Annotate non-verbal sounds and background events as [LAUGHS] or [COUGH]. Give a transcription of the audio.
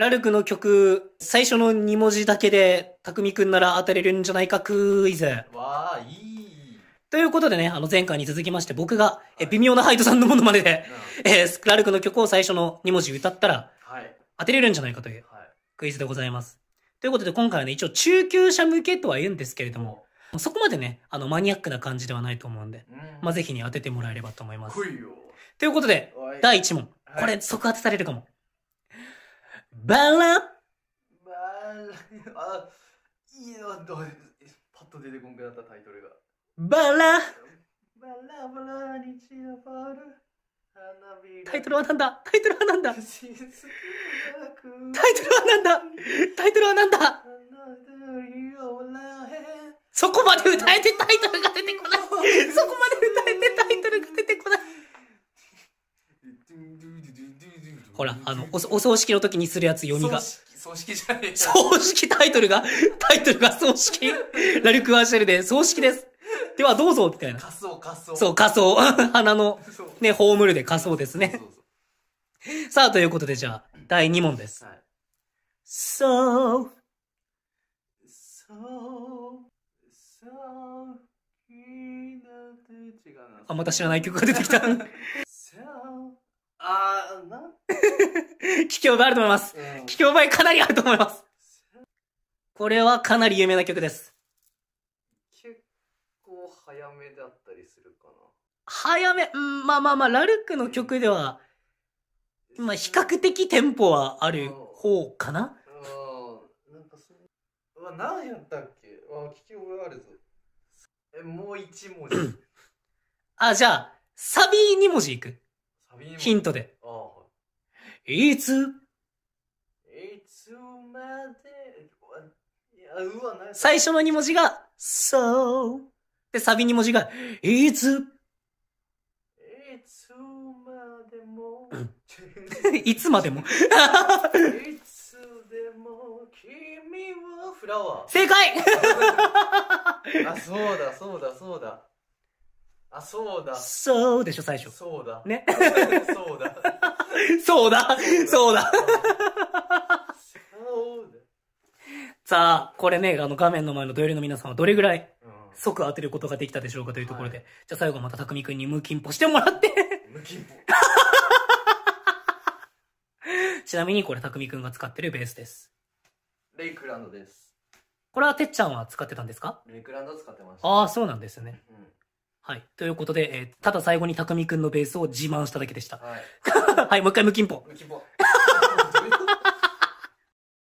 ラルクの曲、最初の2文字だけで、たくみくんなら当たれるんじゃないかクイズ。わあ、いい。ということでね、あの前回に続きまして、僕が、え、微妙なハイトさんのものまでで、えーラルクの曲を最初の2文字歌ったら、はい。当てれるんじゃないかというクイズでございます。ということで、今回はね、一応中級者向けとは言うんですけれども、そこまでね、あの、マニアックな感じではないと思うんで、うん。まあ、ぜひに当ててもらえればと思います。いよ。ということで、い第1問。これ、即当てされるかも。バラバラ、あ、いいな、どうパッと出てこんくなったタイトルが。バラバラバラに散らばる花火タイトルはなだタイトルはなんだタイトルはなんだタイトルはなんだそこまで歌えてタイトルが出てこないそこまで歌えてタイトルが出てこない [LAUGHS] ほら、あの、お、お葬式の時にするやつ読みが。葬式じゃねえ葬式タイトルが、[LAUGHS] タイトルが葬式。[LAUGHS] ラルクワシェルで、葬式です。ではどうぞ、みたいな。仮想、仮想。そう、仮想。花 [LAUGHS] の、ね、ホームルで仮想ですね。さあ、ということで、じゃあ、第2問です。はい、so, so, so, あ、また知らない曲が出てきた。あー、な。聞き覚えあると思います。うん、聞き覚えかなりあると思います。これはかなり有名な曲です。結構早めだったりするかな。早め、うん、まあまあまあ、ラルクの曲では、まあ比較的テンポはある方かな。うん、なんかそう。うわ、何やったっけわ、聞き覚えあるぞ。え、もう一文字。あ、じゃあ、サビ2文字いく。ヒントで。いついつまでう最初の二文字が、そう。で、サビ二文字が、いついつまでも。いつまでも。いつでも君はフラワー。正解あ、そうだ、そうだ、そうだ。あ、そうだ。そうでしょ、最初。そうだ。ね。[LAUGHS] [LAUGHS] そうだ。そうだ。そうだ。さあ、これね、あの画面の前の土曜日の皆さんはどれぐらい即当てることができたでしょうかというところで、はい、じゃあ最後また匠くんに無金ポしてもらって無金ポ [LAUGHS] ちなみにこれ匠くんが使ってるベースです。レイクランドです。これはてっちゃんは使ってたんですかレイクランド使ってました。ああ、そうなんですね。はい。ということで、えーただ最後に匠くんのベースを自慢しただけでした。はい。[LAUGHS] はい、もう一回無金ポン。ムポ。